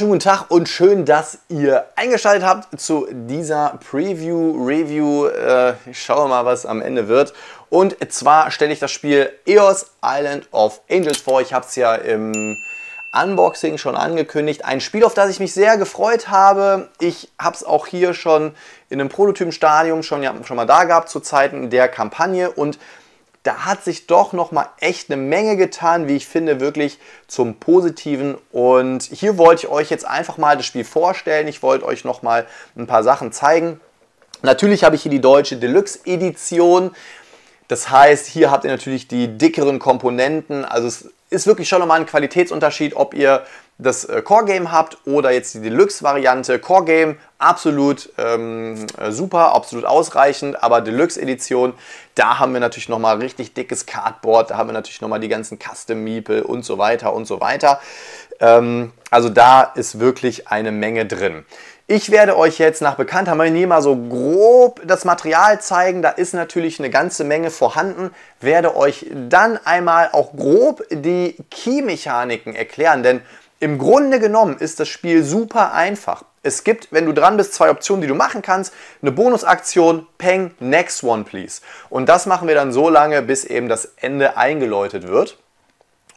wunderschönen guten Tag und schön, dass ihr eingeschaltet habt zu dieser Preview-Review. Äh, ich schaue mal, was am Ende wird. Und zwar stelle ich das Spiel EOS Island of Angels vor. Ich habe es ja im Unboxing schon angekündigt. Ein Spiel, auf das ich mich sehr gefreut habe. Ich habe es auch hier schon in einem Prototypenstadium schon, ja, schon mal da gehabt zu Zeiten der Kampagne und da hat sich doch noch mal echt eine Menge getan, wie ich finde, wirklich zum Positiven. Und hier wollte ich euch jetzt einfach mal das Spiel vorstellen. Ich wollte euch noch mal ein paar Sachen zeigen. Natürlich habe ich hier die deutsche Deluxe Edition. Das heißt, hier habt ihr natürlich die dickeren Komponenten. Also es ist wirklich schon nochmal ein Qualitätsunterschied, ob ihr das äh, Core Game habt oder jetzt die Deluxe-Variante. Core Game absolut ähm, äh, super, absolut ausreichend, aber Deluxe-Edition, da haben wir natürlich nochmal richtig dickes Cardboard, da haben wir natürlich nochmal die ganzen Custom-Meeple und so weiter und so weiter. Ähm, also da ist wirklich eine Menge drin. Ich werde euch jetzt nach bekannter Manier mal so grob das Material zeigen. Da ist natürlich eine ganze Menge vorhanden. Werde euch dann einmal auch grob die Key-Mechaniken erklären, denn im Grunde genommen ist das Spiel super einfach. Es gibt, wenn du dran bist, zwei Optionen, die du machen kannst. Eine Bonusaktion, Peng, Next One, please. Und das machen wir dann so lange, bis eben das Ende eingeläutet wird.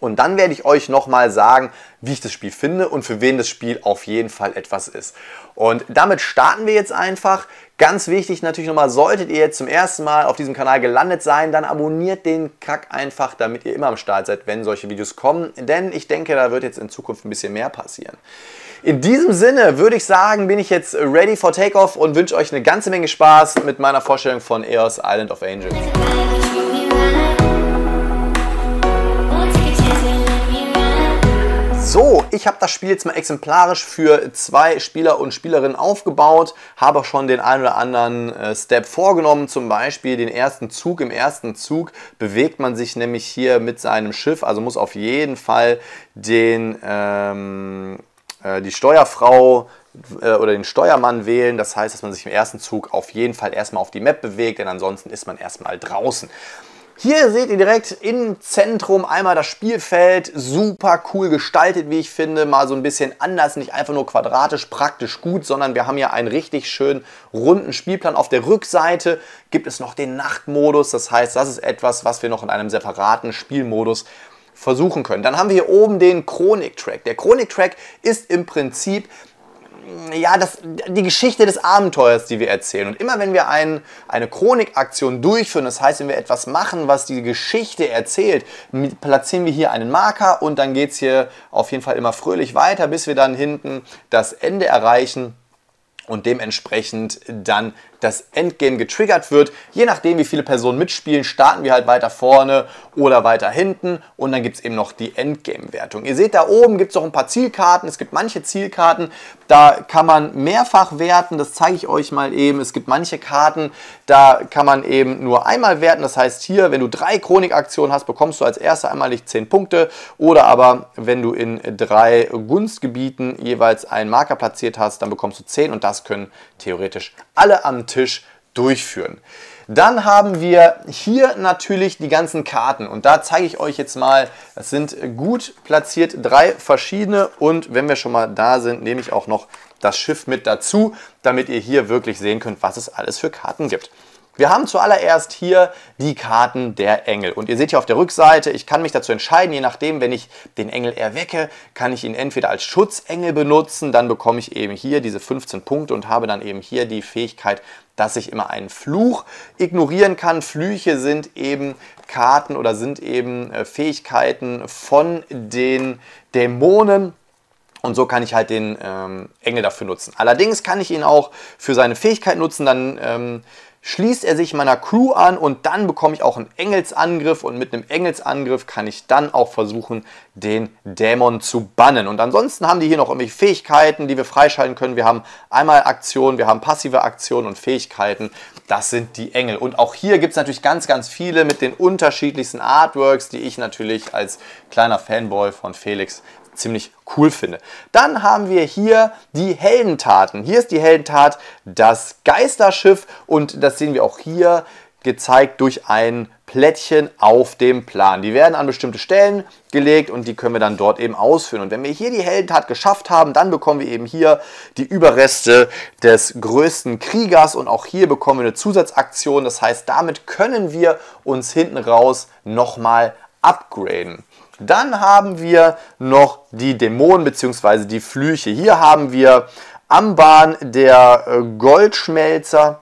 Und dann werde ich euch nochmal sagen, wie ich das Spiel finde und für wen das Spiel auf jeden Fall etwas ist. Und damit starten wir jetzt einfach. Ganz wichtig natürlich nochmal, solltet ihr jetzt zum ersten Mal auf diesem Kanal gelandet sein, dann abonniert den Kack einfach, damit ihr immer am Start seid, wenn solche Videos kommen. Denn ich denke, da wird jetzt in Zukunft ein bisschen mehr passieren. In diesem Sinne würde ich sagen, bin ich jetzt ready for Takeoff und wünsche euch eine ganze Menge Spaß mit meiner Vorstellung von EOS Island of Angels. Ich habe das Spiel jetzt mal exemplarisch für zwei Spieler und Spielerinnen aufgebaut, habe auch schon den einen oder anderen äh, Step vorgenommen, zum Beispiel den ersten Zug. Im ersten Zug bewegt man sich nämlich hier mit seinem Schiff, also muss auf jeden Fall den, ähm, äh, die Steuerfrau äh, oder den Steuermann wählen. Das heißt, dass man sich im ersten Zug auf jeden Fall erstmal auf die Map bewegt, denn ansonsten ist man erstmal draußen. Hier seht ihr direkt im Zentrum einmal das Spielfeld, super cool gestaltet, wie ich finde, mal so ein bisschen anders, nicht einfach nur quadratisch praktisch gut, sondern wir haben hier einen richtig schönen runden Spielplan. Auf der Rückseite gibt es noch den Nachtmodus, das heißt, das ist etwas, was wir noch in einem separaten Spielmodus versuchen können. Dann haben wir hier oben den Chronik-Track. Der Chronik-Track ist im Prinzip ja, das, die Geschichte des Abenteuers, die wir erzählen. Und immer wenn wir ein, eine Chronikaktion durchführen, das heißt, wenn wir etwas machen, was die Geschichte erzählt, platzieren wir hier einen Marker und dann geht es hier auf jeden Fall immer fröhlich weiter, bis wir dann hinten das Ende erreichen und dementsprechend dann das Endgame getriggert wird. Je nachdem, wie viele Personen mitspielen, starten wir halt weiter vorne oder weiter hinten. Und dann gibt es eben noch die Endgame-Wertung. Ihr seht da oben gibt es auch ein paar Zielkarten. Es gibt manche Zielkarten, da kann man mehrfach werten. Das zeige ich euch mal eben. Es gibt manche Karten, da kann man eben nur einmal werten. Das heißt hier, wenn du drei Chronikaktionen hast, bekommst du als erster einmalig 10 Punkte. Oder aber, wenn du in drei Gunstgebieten jeweils einen Marker platziert hast, dann bekommst du 10 und das können theoretisch alle am Tisch durchführen. Dann haben wir hier natürlich die ganzen Karten und da zeige ich euch jetzt mal, es sind gut platziert drei verschiedene und wenn wir schon mal da sind, nehme ich auch noch das Schiff mit dazu, damit ihr hier wirklich sehen könnt, was es alles für Karten gibt. Wir haben zuallererst hier die Karten der Engel. Und ihr seht hier auf der Rückseite, ich kann mich dazu entscheiden, je nachdem, wenn ich den Engel erwecke, kann ich ihn entweder als Schutzengel benutzen, dann bekomme ich eben hier diese 15 Punkte und habe dann eben hier die Fähigkeit, dass ich immer einen Fluch ignorieren kann. Flüche sind eben Karten oder sind eben äh, Fähigkeiten von den Dämonen. Und so kann ich halt den ähm, Engel dafür nutzen. Allerdings kann ich ihn auch für seine Fähigkeit nutzen, dann ähm, schließt er sich meiner Crew an und dann bekomme ich auch einen Engelsangriff und mit einem Engelsangriff kann ich dann auch versuchen, den Dämon zu bannen. Und ansonsten haben die hier noch irgendwelche Fähigkeiten, die wir freischalten können. Wir haben einmal Aktionen, wir haben passive Aktionen und Fähigkeiten. Das sind die Engel. Und auch hier gibt es natürlich ganz, ganz viele mit den unterschiedlichsten Artworks, die ich natürlich als kleiner Fanboy von Felix ziemlich cool finde. Dann haben wir hier die Heldentaten. Hier ist die Heldentat das Geisterschiff und das sehen wir auch hier gezeigt durch ein Plättchen auf dem Plan. Die werden an bestimmte Stellen gelegt und die können wir dann dort eben ausführen. Und wenn wir hier die Heldentat geschafft haben, dann bekommen wir eben hier die Überreste des größten Kriegers und auch hier bekommen wir eine Zusatzaktion. Das heißt, damit können wir uns hinten raus nochmal upgraden. Dann haben wir noch die Dämonen bzw. die Flüche. Hier haben wir Amban, der äh, Goldschmelzer.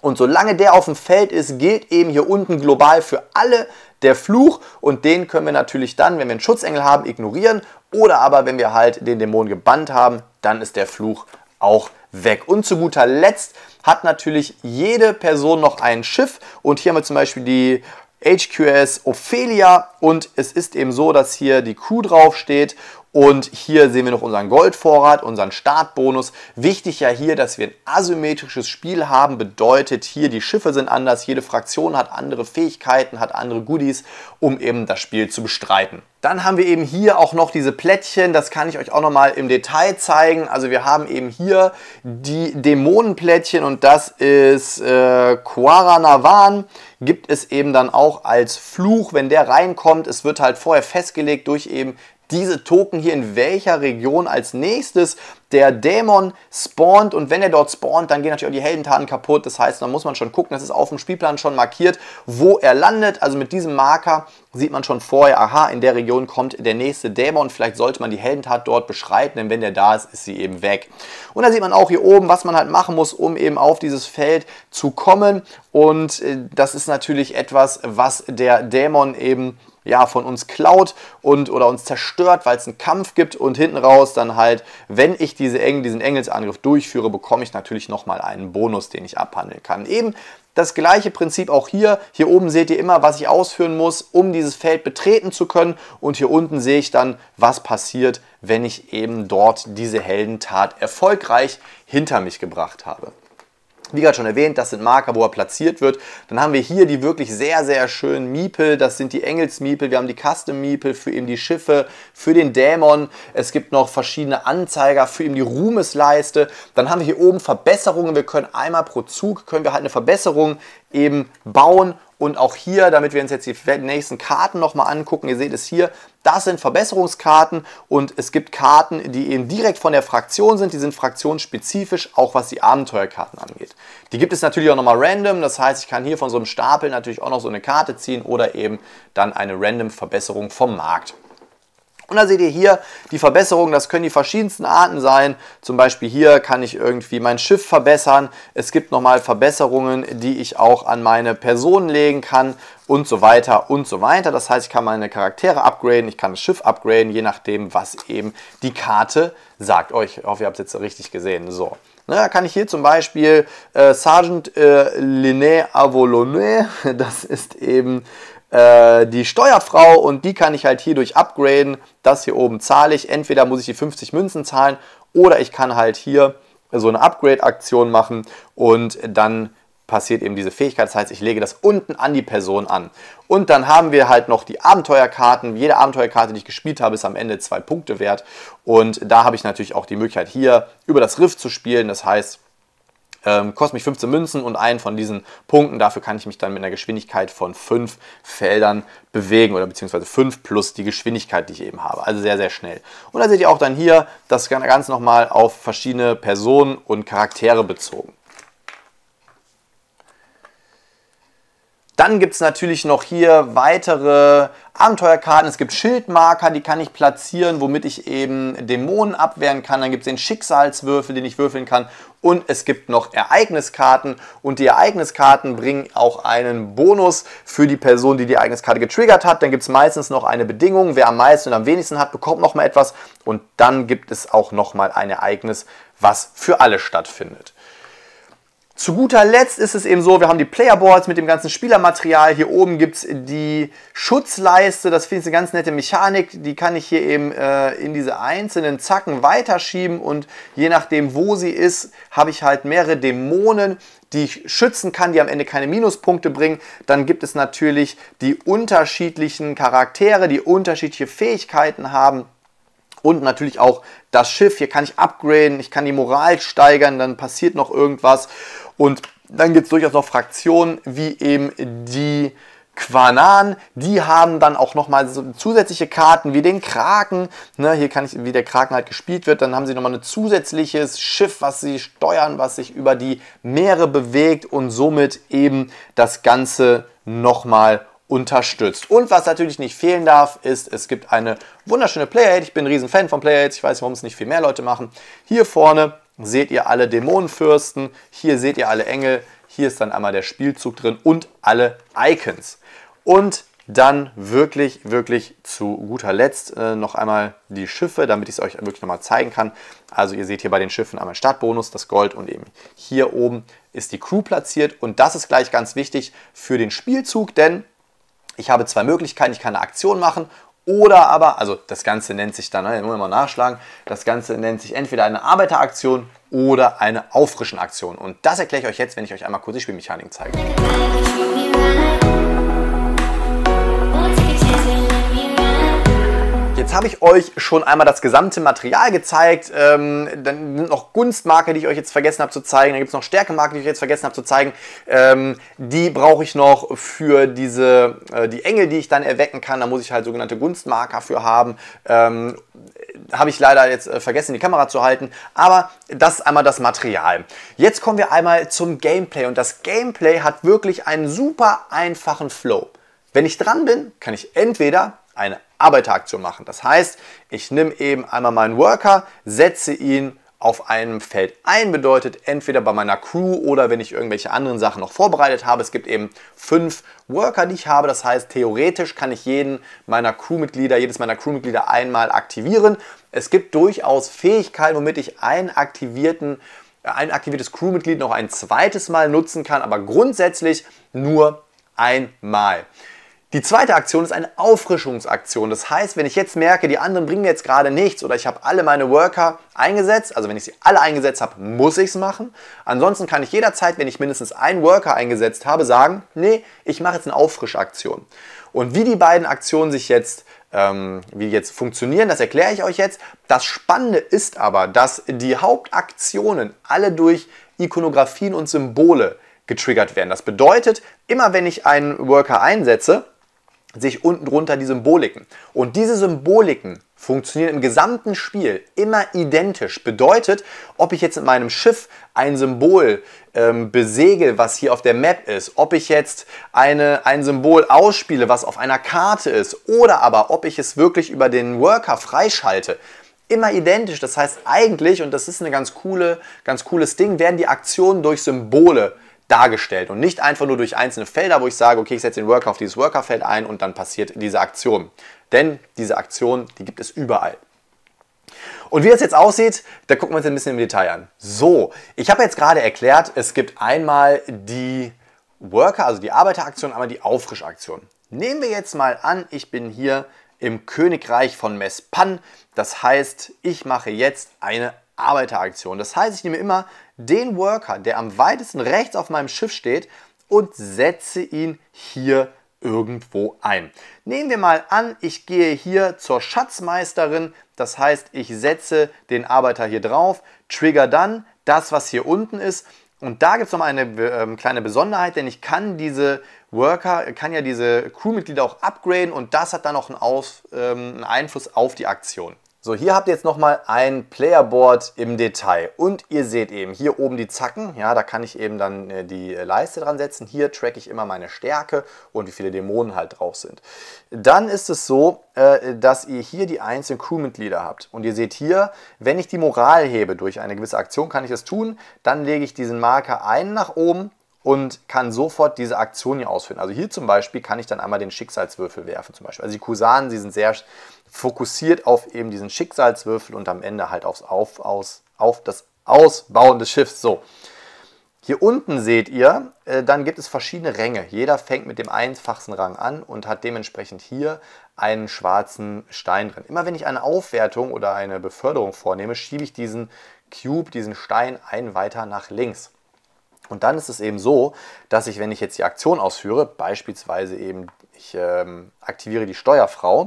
Und solange der auf dem Feld ist, gilt eben hier unten global für alle der Fluch. Und den können wir natürlich dann, wenn wir einen Schutzengel haben, ignorieren. Oder aber, wenn wir halt den Dämon gebannt haben, dann ist der Fluch auch weg. Und zu guter Letzt hat natürlich jede Person noch ein Schiff. Und hier haben wir zum Beispiel die HQS Ophelia und es ist eben so, dass hier die Q draufsteht und hier sehen wir noch unseren Goldvorrat, unseren Startbonus. Wichtig ja hier, dass wir ein asymmetrisches Spiel haben, bedeutet hier, die Schiffe sind anders, jede Fraktion hat andere Fähigkeiten, hat andere Goodies, um eben das Spiel zu bestreiten. Dann haben wir eben hier auch noch diese Plättchen, das kann ich euch auch nochmal im Detail zeigen. Also wir haben eben hier die Dämonenplättchen und das ist äh, Quaranavan. Gibt es eben dann auch als Fluch, wenn der reinkommt. Es wird halt vorher festgelegt durch eben diese Token hier in welcher Region als nächstes der Dämon spawnt und wenn er dort spawnt, dann gehen natürlich auch die Heldentaten kaputt. Das heißt, da muss man schon gucken, das ist auf dem Spielplan schon markiert, wo er landet. Also mit diesem Marker sieht man schon vorher, aha, in der Region kommt der nächste Dämon. Vielleicht sollte man die Heldentat dort beschreiten, denn wenn der da ist, ist sie eben weg. Und da sieht man auch hier oben, was man halt machen muss, um eben auf dieses Feld zu kommen. Und äh, das ist natürlich etwas, was der Dämon eben ja, von uns klaut und oder uns zerstört, weil es einen Kampf gibt und hinten raus dann halt, wenn ich die diese Engel, diesen Engelsangriff durchführe, bekomme ich natürlich nochmal einen Bonus, den ich abhandeln kann. Eben das gleiche Prinzip auch hier. Hier oben seht ihr immer, was ich ausführen muss, um dieses Feld betreten zu können. Und hier unten sehe ich dann, was passiert, wenn ich eben dort diese Heldentat erfolgreich hinter mich gebracht habe. Wie gerade schon erwähnt, das sind Marker, wo er platziert wird. Dann haben wir hier die wirklich sehr, sehr schönen Miepel. Das sind die Engelsmiepel. Wir haben die Custom Miepel für eben die Schiffe, für den Dämon. Es gibt noch verschiedene Anzeiger für eben die Ruhmesleiste. Dann haben wir hier oben Verbesserungen. Wir können einmal pro Zug können wir halt eine Verbesserung eben bauen und auch hier, damit wir uns jetzt die nächsten Karten nochmal angucken, ihr seht es hier, das sind Verbesserungskarten und es gibt Karten, die eben direkt von der Fraktion sind, die sind fraktionsspezifisch, auch was die Abenteuerkarten angeht. Die gibt es natürlich auch nochmal random, das heißt, ich kann hier von so einem Stapel natürlich auch noch so eine Karte ziehen oder eben dann eine random Verbesserung vom Markt. Und da seht ihr hier die Verbesserungen, das können die verschiedensten Arten sein. Zum Beispiel hier kann ich irgendwie mein Schiff verbessern. Es gibt nochmal Verbesserungen, die ich auch an meine Personen legen kann und so weiter und so weiter. Das heißt, ich kann meine Charaktere upgraden, ich kann das Schiff upgraden, je nachdem, was eben die Karte sagt. Oh, ich hoffe, ihr habt es jetzt richtig gesehen. So. Na, da kann ich hier zum Beispiel äh, Sergeant äh, Liné Avolonnet, das ist eben äh, die Steuerfrau und die kann ich halt hierdurch upgraden. Das hier oben zahle ich. Entweder muss ich die 50 Münzen zahlen oder ich kann halt hier so eine Upgrade-Aktion machen und dann passiert eben diese Fähigkeit. Das heißt, ich lege das unten an die Person an. Und dann haben wir halt noch die Abenteuerkarten. Jede Abenteuerkarte, die ich gespielt habe, ist am Ende zwei Punkte wert. Und da habe ich natürlich auch die Möglichkeit, hier über das Riff zu spielen. Das heißt, ähm, kostet mich 15 Münzen und einen von diesen Punkten. Dafür kann ich mich dann mit einer Geschwindigkeit von 5 Feldern bewegen oder beziehungsweise 5 plus die Geschwindigkeit, die ich eben habe. Also sehr, sehr schnell. Und da seht ihr auch dann hier das Ganze nochmal auf verschiedene Personen und Charaktere bezogen. Dann gibt es natürlich noch hier weitere Abenteuerkarten. Es gibt Schildmarker, die kann ich platzieren, womit ich eben Dämonen abwehren kann. Dann gibt es den Schicksalswürfel, den ich würfeln kann. Und es gibt noch Ereigniskarten. Und die Ereigniskarten bringen auch einen Bonus für die Person, die die Ereigniskarte getriggert hat. Dann gibt es meistens noch eine Bedingung. Wer am meisten und am wenigsten hat, bekommt nochmal etwas. Und dann gibt es auch nochmal ein Ereignis, was für alle stattfindet. Zu guter Letzt ist es eben so, wir haben die Playerboards mit dem ganzen Spielermaterial. Hier oben gibt es die Schutzleiste. Das finde ich eine ganz nette Mechanik. Die kann ich hier eben äh, in diese einzelnen Zacken weiterschieben. Und je nachdem, wo sie ist, habe ich halt mehrere Dämonen, die ich schützen kann, die am Ende keine Minuspunkte bringen. Dann gibt es natürlich die unterschiedlichen Charaktere, die unterschiedliche Fähigkeiten haben. Und natürlich auch das Schiff. Hier kann ich upgraden, ich kann die Moral steigern, dann passiert noch irgendwas. Und dann gibt es durchaus noch Fraktionen wie eben die Quanan, die haben dann auch nochmal so zusätzliche Karten wie den Kraken. Ne, hier kann ich, wie der Kraken halt gespielt wird, dann haben sie nochmal ein zusätzliches Schiff, was sie steuern, was sich über die Meere bewegt und somit eben das Ganze nochmal unterstützt. Und was natürlich nicht fehlen darf, ist, es gibt eine wunderschöne Player-Aid. Ich bin ein Riesenfan von Player-Aids. Ich weiß, warum es nicht viel mehr Leute machen. Hier vorne seht ihr alle Dämonenfürsten. Hier seht ihr alle Engel. Hier ist dann einmal der Spielzug drin und alle Icons. Und dann wirklich, wirklich zu guter Letzt äh, noch einmal die Schiffe, damit ich es euch wirklich nochmal zeigen kann. Also ihr seht hier bei den Schiffen einmal Startbonus, das Gold und eben hier oben ist die Crew platziert. Und das ist gleich ganz wichtig für den Spielzug, denn ich habe zwei Möglichkeiten, ich kann eine Aktion machen oder aber, also das Ganze nennt sich dann, ne, muss mal nachschlagen, das Ganze nennt sich entweder eine Arbeiteraktion oder eine Auffrischenaktion. Und das erkläre ich euch jetzt, wenn ich euch einmal kurz die Spielmechaniken zeige. Jetzt habe ich euch schon einmal das gesamte Material gezeigt. Ähm, dann sind noch Gunstmarke, die ich euch jetzt vergessen habe zu zeigen. Dann gibt es noch Stärkemarke, die ich jetzt vergessen habe zu zeigen. Ähm, die brauche ich noch für diese, äh, die Engel, die ich dann erwecken kann. Da muss ich halt sogenannte Gunstmarker für haben. Ähm, habe ich leider jetzt äh, vergessen, die Kamera zu halten. Aber das ist einmal das Material. Jetzt kommen wir einmal zum Gameplay. Und das Gameplay hat wirklich einen super einfachen Flow. Wenn ich dran bin, kann ich entweder eine Arbeiteraktion machen. Das heißt, ich nehme eben einmal meinen Worker, setze ihn auf einem Feld ein, bedeutet entweder bei meiner Crew oder wenn ich irgendwelche anderen Sachen noch vorbereitet habe. Es gibt eben fünf Worker, die ich habe. Das heißt, theoretisch kann ich jeden meiner Crewmitglieder, jedes meiner Crewmitglieder einmal aktivieren. Es gibt durchaus Fähigkeiten, womit ich einen aktivierten äh, ein aktiviertes Crewmitglied noch ein zweites Mal nutzen kann, aber grundsätzlich nur einmal. Die zweite Aktion ist eine Auffrischungsaktion. Das heißt, wenn ich jetzt merke, die anderen bringen mir jetzt gerade nichts oder ich habe alle meine Worker eingesetzt, also wenn ich sie alle eingesetzt habe, muss ich es machen. Ansonsten kann ich jederzeit, wenn ich mindestens einen Worker eingesetzt habe, sagen, nee, ich mache jetzt eine Auffrischaktion. Und wie die beiden Aktionen sich jetzt ähm, wie jetzt funktionieren, das erkläre ich euch jetzt. Das Spannende ist aber, dass die Hauptaktionen alle durch Ikonografien und Symbole getriggert werden. Das bedeutet, immer wenn ich einen Worker einsetze, sich unten drunter die Symboliken. Und diese Symboliken funktionieren im gesamten Spiel immer identisch. Bedeutet, ob ich jetzt in meinem Schiff ein Symbol ähm, besegel, was hier auf der Map ist, ob ich jetzt eine, ein Symbol ausspiele, was auf einer Karte ist, oder aber ob ich es wirklich über den Worker freischalte, immer identisch. Das heißt eigentlich, und das ist ein ganz, coole, ganz cooles Ding, werden die Aktionen durch Symbole dargestellt und nicht einfach nur durch einzelne Felder, wo ich sage, okay, ich setze den Worker auf dieses Worker-Feld ein und dann passiert diese Aktion. Denn diese Aktion, die gibt es überall. Und wie das jetzt aussieht, da gucken wir uns ein bisschen im Detail an. So, ich habe jetzt gerade erklärt, es gibt einmal die Worker, also die Arbeiteraktion, einmal die Auffrischaktion. Nehmen wir jetzt mal an, ich bin hier im Königreich von Mespan. Das heißt, ich mache jetzt eine Arbeiteraktion. Das heißt, ich nehme immer den Worker, der am weitesten rechts auf meinem Schiff steht und setze ihn hier irgendwo ein. Nehmen wir mal an, ich gehe hier zur Schatzmeisterin, das heißt, ich setze den Arbeiter hier drauf, trigger dann das, was hier unten ist und da gibt es noch eine äh, kleine Besonderheit, denn ich kann diese Worker, kann ja diese Crewmitglieder auch upgraden und das hat dann noch einen, Aus, ähm, einen Einfluss auf die Aktion. So, hier habt ihr jetzt nochmal ein Playerboard im Detail und ihr seht eben hier oben die Zacken, ja, da kann ich eben dann äh, die äh, Leiste dran setzen. Hier track ich immer meine Stärke und wie viele Dämonen halt drauf sind. Dann ist es so, äh, dass ihr hier die einzelnen Crewmitglieder habt und ihr seht hier, wenn ich die Moral hebe durch eine gewisse Aktion, kann ich das tun, dann lege ich diesen Marker ein nach oben und kann sofort diese Aktion hier ausführen. Also hier zum Beispiel kann ich dann einmal den Schicksalswürfel werfen zum Beispiel. Also die Kusanen, sie sind sehr fokussiert auf eben diesen Schicksalswürfel und am Ende halt aufs auf, aus, auf das Ausbauen des Schiffs. So. Hier unten seht ihr, äh, dann gibt es verschiedene Ränge. Jeder fängt mit dem einfachsten Rang an und hat dementsprechend hier einen schwarzen Stein drin. Immer wenn ich eine Aufwertung oder eine Beförderung vornehme, schiebe ich diesen Cube, diesen Stein ein weiter nach links. Und dann ist es eben so, dass ich, wenn ich jetzt die Aktion ausführe, beispielsweise eben ich ähm, aktiviere die Steuerfrau,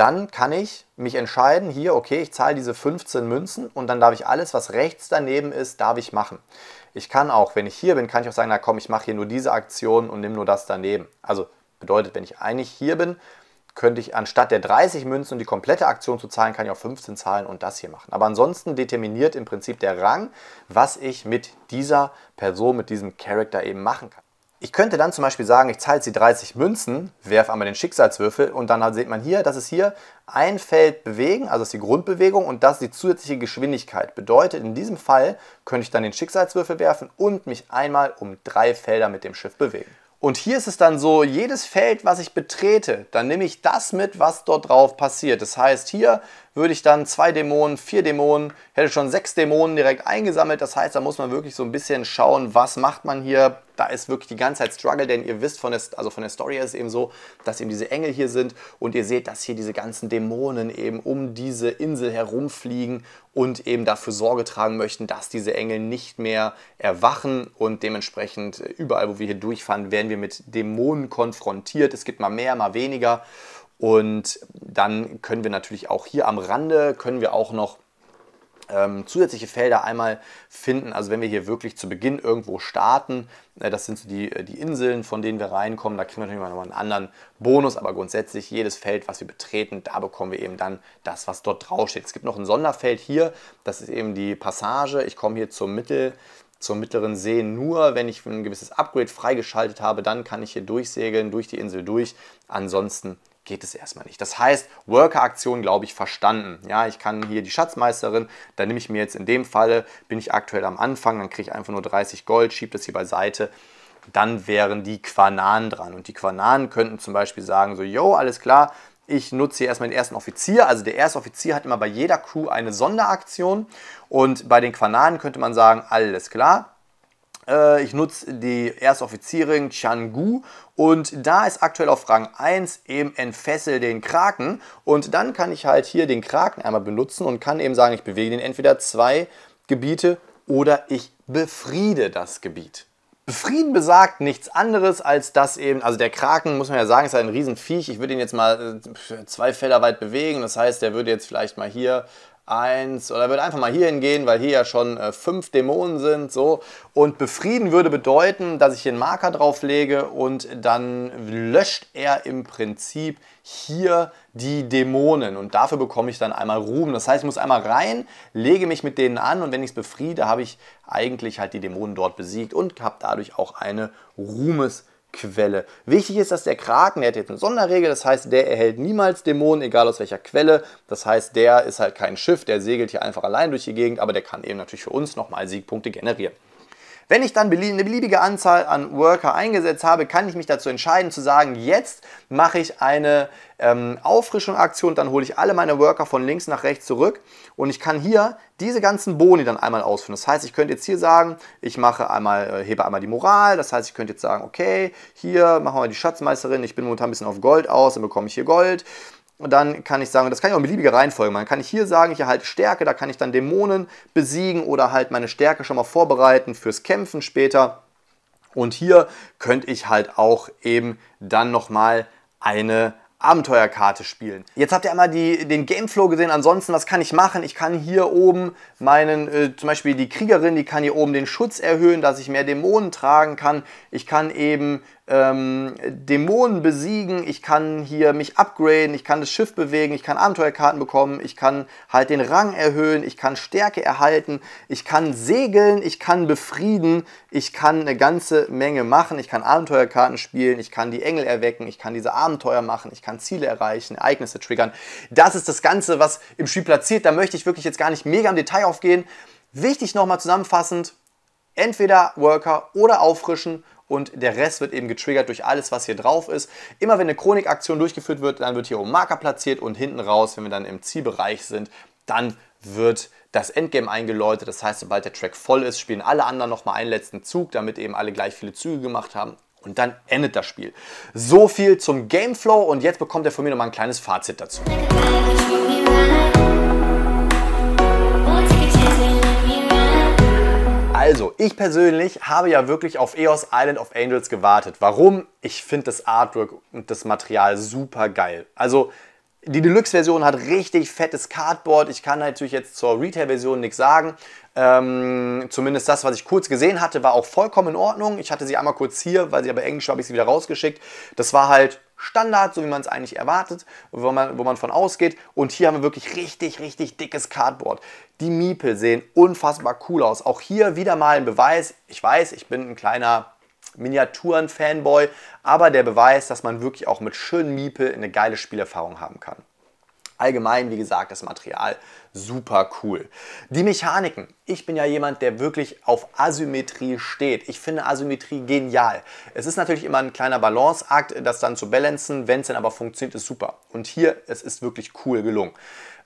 dann kann ich mich entscheiden, hier, okay, ich zahle diese 15 Münzen und dann darf ich alles, was rechts daneben ist, darf ich machen. Ich kann auch, wenn ich hier bin, kann ich auch sagen, na komm, ich mache hier nur diese Aktion und nehme nur das daneben. Also bedeutet, wenn ich eigentlich hier bin, könnte ich anstatt der 30 Münzen und die komplette Aktion zu zahlen, kann ich auch 15 zahlen und das hier machen. Aber ansonsten determiniert im Prinzip der Rang, was ich mit dieser Person, mit diesem Charakter eben machen kann. Ich könnte dann zum Beispiel sagen, ich zahle jetzt die 30 Münzen, werfe einmal den Schicksalswürfel und dann halt sieht man hier, dass es hier ein Feld bewegen, also das ist die Grundbewegung und das ist die zusätzliche Geschwindigkeit. Bedeutet, in diesem Fall könnte ich dann den Schicksalswürfel werfen und mich einmal um drei Felder mit dem Schiff bewegen. Und hier ist es dann so, jedes Feld, was ich betrete, dann nehme ich das mit, was dort drauf passiert. Das heißt, hier würde ich dann zwei Dämonen, vier Dämonen, hätte schon sechs Dämonen direkt eingesammelt. Das heißt, da muss man wirklich so ein bisschen schauen, was macht man hier, da ist wirklich die ganze Zeit Struggle, denn ihr wisst von der, also von der Story ist es eben so, dass eben diese Engel hier sind und ihr seht, dass hier diese ganzen Dämonen eben um diese Insel herumfliegen und eben dafür Sorge tragen möchten, dass diese Engel nicht mehr erwachen und dementsprechend äh, überall, wo wir hier durchfahren, werden wir mit Dämonen konfrontiert. Es gibt mal mehr, mal weniger und dann können wir natürlich auch hier am Rande, können wir auch noch ähm, zusätzliche Felder einmal finden. Also wenn wir hier wirklich zu Beginn irgendwo starten, äh, das sind so die, äh, die Inseln, von denen wir reinkommen, da kriegen wir natürlich nochmal einen anderen Bonus, aber grundsätzlich jedes Feld, was wir betreten, da bekommen wir eben dann das, was dort draufsteht. Es gibt noch ein Sonderfeld hier, das ist eben die Passage. Ich komme hier zum Mittel, zum mittleren See. Nur wenn ich ein gewisses Upgrade freigeschaltet habe, dann kann ich hier durchsegeln, durch die Insel durch. Ansonsten geht es erstmal nicht. Das heißt, Worker-Aktion, glaube ich, verstanden. Ja, ich kann hier die Schatzmeisterin, da nehme ich mir jetzt in dem Falle, bin ich aktuell am Anfang, dann kriege ich einfach nur 30 Gold, schiebe das hier beiseite. Dann wären die Quananen dran. Und die Quananen könnten zum Beispiel sagen, so, yo, alles klar, ich nutze hier erstmal den ersten Offizier. Also der erste Offizier hat immer bei jeder Crew eine Sonderaktion. Und bei den Quananen könnte man sagen, alles klar, äh, ich nutze die Erstoffizierin Changu und da ist aktuell auf Rang 1 eben entfessel den Kraken und dann kann ich halt hier den Kraken einmal benutzen und kann eben sagen, ich bewege den entweder zwei Gebiete oder ich befriede das Gebiet. Befrieden besagt nichts anderes als dass eben, also der Kraken, muss man ja sagen, ist halt ein Riesenviech. Ich würde ihn jetzt mal äh, zwei Felder weit bewegen. Das heißt, der würde jetzt vielleicht mal hier eins oder würde einfach mal hier hingehen, weil hier ja schon äh, fünf Dämonen sind, so. Und befrieden würde bedeuten, dass ich hier einen Marker drauflege und dann löscht er im Prinzip hier die Dämonen und dafür bekomme ich dann einmal Ruhm. Das heißt, ich muss einmal rein, lege mich mit denen an und wenn ich es befriede, habe ich eigentlich halt die Dämonen dort besiegt und habe dadurch auch eine Ruhmes- Quelle. Wichtig ist, dass der Kraken, der hat jetzt eine Sonderregel, das heißt, der erhält niemals Dämonen, egal aus welcher Quelle. Das heißt, der ist halt kein Schiff, der segelt hier einfach allein durch die Gegend, aber der kann eben natürlich für uns nochmal Siegpunkte generieren. Wenn ich dann eine beliebige Anzahl an Worker eingesetzt habe, kann ich mich dazu entscheiden zu sagen, jetzt mache ich eine ähm, Auffrischung-Aktion, dann hole ich alle meine Worker von links nach rechts zurück und ich kann hier diese ganzen Boni dann einmal ausführen. Das heißt, ich könnte jetzt hier sagen, ich mache einmal, äh, hebe einmal die Moral, das heißt, ich könnte jetzt sagen, okay, hier machen wir die Schatzmeisterin, ich bin momentan ein bisschen auf Gold aus, dann bekomme ich hier Gold. Und dann kann ich sagen, das kann ich auch in beliebiger Reihenfolge machen. Kann ich hier sagen, ich erhalte Stärke, da kann ich dann Dämonen besiegen oder halt meine Stärke schon mal vorbereiten fürs Kämpfen später. Und hier könnte ich halt auch eben dann nochmal eine Abenteuerkarte spielen. Jetzt habt ihr einmal die, den Gameflow gesehen. Ansonsten, was kann ich machen? Ich kann hier oben meinen, äh, zum Beispiel die Kriegerin, die kann hier oben den Schutz erhöhen, dass ich mehr Dämonen tragen kann. Ich kann eben ähm, Dämonen besiegen, ich kann hier mich upgraden, ich kann das Schiff bewegen, ich kann Abenteuerkarten bekommen, ich kann halt den Rang erhöhen, ich kann Stärke erhalten, ich kann segeln, ich kann befrieden, ich kann eine ganze Menge machen, ich kann Abenteuerkarten spielen, ich kann die Engel erwecken, ich kann diese Abenteuer machen, ich kann Ziele erreichen, Ereignisse triggern. Das ist das Ganze, was im Spiel platziert. Da möchte ich wirklich jetzt gar nicht mega im Detail aufgehen. Wichtig nochmal zusammenfassend, entweder Worker oder auffrischen und der Rest wird eben getriggert durch alles, was hier drauf ist. Immer wenn eine Chronikaktion durchgeführt wird, dann wird hier oben Marker platziert und hinten raus, wenn wir dann im Zielbereich sind, dann wird das Endgame eingeläutet. Das heißt, sobald der Track voll ist, spielen alle anderen nochmal einen letzten Zug, damit eben alle gleich viele Züge gemacht haben. Und dann endet das Spiel. So viel zum Gameflow und jetzt bekommt er von mir nochmal ein kleines Fazit dazu. Also, ich persönlich habe ja wirklich auf EOS Island of Angels gewartet. Warum? Ich finde das Artwork und das Material super geil. Also, die Deluxe-Version hat richtig fettes Cardboard. Ich kann natürlich jetzt zur Retail-Version nichts sagen. Ähm, zumindest das, was ich kurz gesehen hatte, war auch vollkommen in Ordnung. Ich hatte sie einmal kurz hier, weil sie aber englisch war, habe ich sie wieder rausgeschickt. Das war halt Standard, so wie man es eigentlich erwartet, wo man, wo man von ausgeht. Und hier haben wir wirklich richtig, richtig dickes Cardboard. Die Miepel sehen unfassbar cool aus. Auch hier wieder mal ein Beweis. Ich weiß, ich bin ein kleiner Miniaturen-Fanboy, aber der Beweis, dass man wirklich auch mit schönen Miepel eine geile Spielerfahrung haben kann. Allgemein, wie gesagt, das Material super cool. Die Mechaniken. Ich bin ja jemand, der wirklich auf Asymmetrie steht. Ich finde Asymmetrie genial. Es ist natürlich immer ein kleiner Balanceakt, das dann zu balancen. Wenn es dann aber funktioniert, ist super. Und hier, es ist wirklich cool gelungen.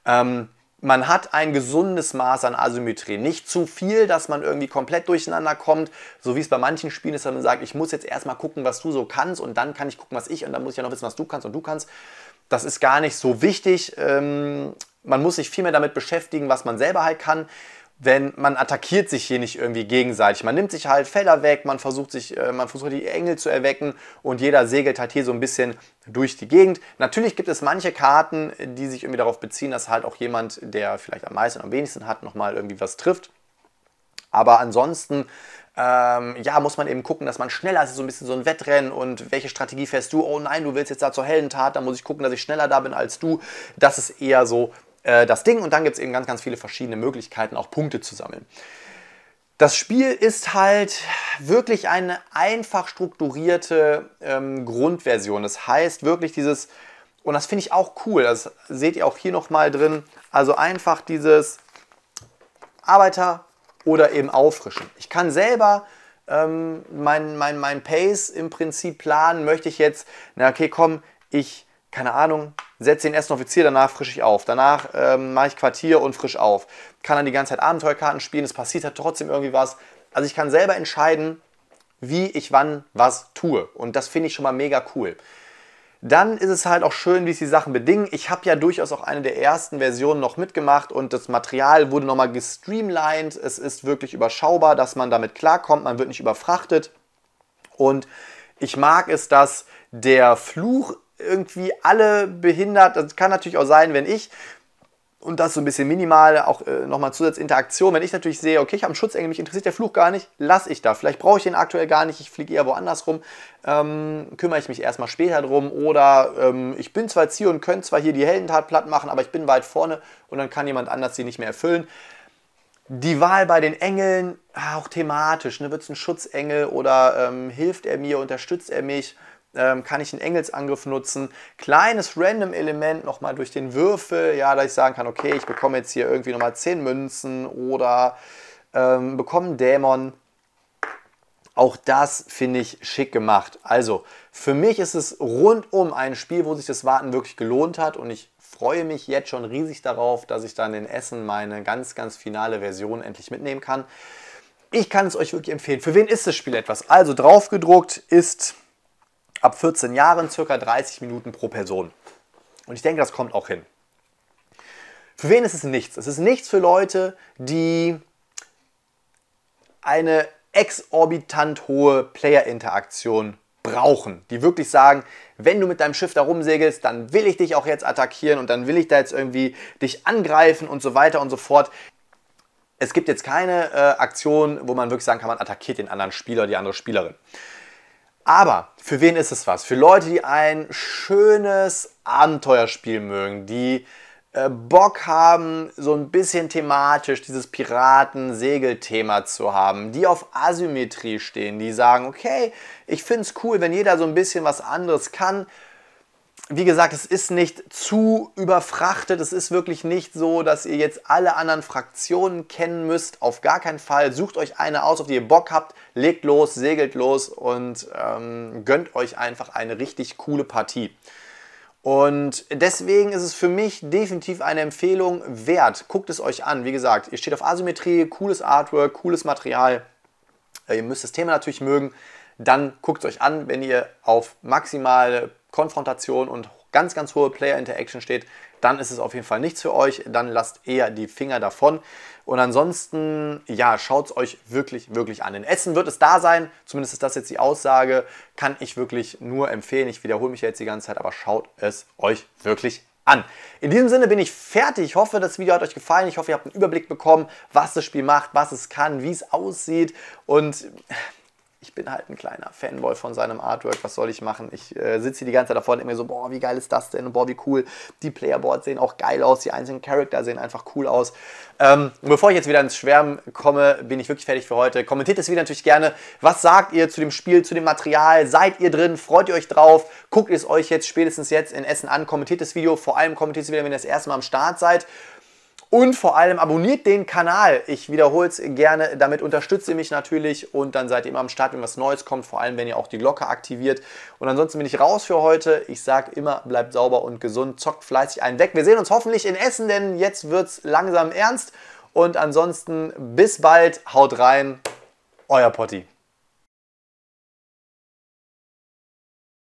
Ähm, man hat ein gesundes Maß an Asymmetrie. Nicht zu viel, dass man irgendwie komplett durcheinander kommt, so wie es bei manchen Spielen ist, dass man sagt, ich muss jetzt erstmal gucken, was du so kannst und dann kann ich gucken, was ich und dann muss ich ja noch wissen, was du kannst und du kannst das ist gar nicht so wichtig. Ähm, man muss sich viel mehr damit beschäftigen, was man selber halt kann. Wenn man attackiert sich hier nicht irgendwie gegenseitig. Man nimmt sich halt Felder weg, man versucht sich, äh, man versucht die Engel zu erwecken und jeder segelt halt hier so ein bisschen durch die Gegend. Natürlich gibt es manche Karten, die sich irgendwie darauf beziehen, dass halt auch jemand, der vielleicht am meisten, und am wenigsten hat, nochmal irgendwie was trifft. Aber ansonsten ähm, ja, muss man eben gucken, dass man schneller ist, so ein bisschen so ein Wettrennen und welche Strategie fährst du? Oh nein, du willst jetzt da zur hellen Tat, dann muss ich gucken, dass ich schneller da bin als du. Das ist eher so äh, das Ding und dann gibt es eben ganz, ganz viele verschiedene Möglichkeiten, auch Punkte zu sammeln. Das Spiel ist halt wirklich eine einfach strukturierte ähm, Grundversion. Das heißt wirklich dieses, und das finde ich auch cool, das seht ihr auch hier nochmal drin, also einfach dieses Arbeiter, oder eben auffrischen. Ich kann selber ähm, mein, mein, mein Pace im Prinzip planen. Möchte ich jetzt, na okay, komm, ich, keine Ahnung, setze den ersten Offizier, danach frische ich auf. Danach ähm, mache ich Quartier und frisch auf. Kann dann die ganze Zeit Abenteuerkarten spielen, es passiert halt trotzdem irgendwie was. Also ich kann selber entscheiden, wie ich wann was tue. Und das finde ich schon mal mega cool dann ist es halt auch schön, wie es die Sachen bedingen. Ich habe ja durchaus auch eine der ersten Versionen noch mitgemacht und das Material wurde nochmal gestreamlined. Es ist wirklich überschaubar, dass man damit klarkommt, man wird nicht überfrachtet. Und ich mag es, dass der Fluch irgendwie alle behindert. Das kann natürlich auch sein, wenn ich und das so ein bisschen minimal, auch äh, nochmal Zusatzinteraktion. Wenn ich natürlich sehe, okay, ich habe einen Schutzengel, mich interessiert der Fluch gar nicht, lasse ich da. Vielleicht brauche ich den aktuell gar nicht, ich fliege eher woanders rum, ähm, kümmere ich mich erstmal später drum. Oder ähm, ich bin zwar Ziel und könnte zwar hier die Heldentat platt machen, aber ich bin weit vorne und dann kann jemand anders sie nicht mehr erfüllen. Die Wahl bei den Engeln, auch thematisch, ne? wird es ein Schutzengel oder ähm, hilft er mir, unterstützt er mich? Ähm, kann ich einen Engelsangriff nutzen, kleines Random-Element nochmal durch den Würfel, ja, dass ich sagen kann, okay, ich bekomme jetzt hier irgendwie nochmal 10 Münzen oder ähm, bekomme einen Dämon. Auch das finde ich schick gemacht. Also, für mich ist es rundum ein Spiel, wo sich das Warten wirklich gelohnt hat und ich freue mich jetzt schon riesig darauf, dass ich dann in Essen meine ganz, ganz finale Version endlich mitnehmen kann. Ich kann es euch wirklich empfehlen. Für wen ist das Spiel etwas? Also draufgedruckt ist ab 14 Jahren circa 30 Minuten pro Person. Und ich denke, das kommt auch hin. Für wen ist es nichts? Es ist nichts für Leute, die eine exorbitant hohe Player-Interaktion brauchen, die wirklich sagen, wenn du mit deinem Schiff da rumsegelst, dann will ich dich auch jetzt attackieren und dann will ich da jetzt irgendwie dich angreifen und so weiter und so fort. Es gibt jetzt keine äh, Aktion, wo man wirklich sagen kann, man attackiert den anderen Spieler, die andere Spielerin. Aber für wen ist es was? Für Leute, die ein schönes Abenteuerspiel mögen, die äh, Bock haben, so ein bisschen thematisch dieses Piraten-Segel-Thema zu haben, die auf Asymmetrie stehen, die sagen, okay, ich finde es cool, wenn jeder so ein bisschen was anderes kann wie gesagt, es ist nicht zu überfrachtet. Es ist wirklich nicht so, dass ihr jetzt alle anderen Fraktionen kennen müsst. Auf gar keinen Fall. Sucht euch eine aus, auf die ihr Bock habt. Legt los, segelt los und ähm, gönnt euch einfach eine richtig coole Partie. Und deswegen ist es für mich definitiv eine Empfehlung wert. Guckt es euch an. Wie gesagt, ihr steht auf Asymmetrie, cooles Artwork, cooles Material. Äh, ihr müsst das Thema natürlich mögen. Dann guckt es euch an, wenn ihr auf maximale Konfrontation und ganz, ganz hohe Player Interaction steht, dann ist es auf jeden Fall nichts für euch. Dann lasst eher die Finger davon. Und ansonsten, ja, schaut es euch wirklich, wirklich an. In Essen wird es da sein. Zumindest ist das jetzt die Aussage. Kann ich wirklich nur empfehlen. Ich wiederhole mich jetzt die ganze Zeit, aber schaut es euch wirklich an In diesem Sinne bin ich fertig. Ich hoffe, das Video hat euch gefallen. Ich hoffe, ihr habt einen Überblick bekommen, was das Spiel macht, was es kann, wie es aussieht und ich bin halt ein kleiner Fanboy von seinem Artwork, was soll ich machen? Ich äh, sitze hier die ganze Zeit davor und denke mir so, boah, wie geil ist das denn? boah, wie cool. Die Playerboards sehen auch geil aus, die einzelnen Charakter sehen einfach cool aus. Ähm, bevor ich jetzt wieder ins Schwärmen komme, bin ich wirklich fertig für heute. Kommentiert es wieder natürlich gerne. Was sagt ihr zu dem Spiel, zu dem Material? Seid ihr drin? Freut ihr euch drauf? Guckt es euch jetzt spätestens jetzt in Essen an? Kommentiert das Video, vor allem kommentiert es wieder, wenn ihr das erste Mal am Start seid. Und vor allem abonniert den Kanal. Ich wiederhole es gerne. Damit unterstützt ihr mich natürlich und dann seid ihr immer am Start, wenn was Neues kommt. Vor allem, wenn ihr auch die Glocke aktiviert. Und ansonsten bin ich raus für heute. Ich sage immer, bleibt sauber und gesund. Zockt fleißig einen weg. Wir sehen uns hoffentlich in Essen, denn jetzt wird es langsam ernst. Und ansonsten bis bald. Haut rein. Euer Potti.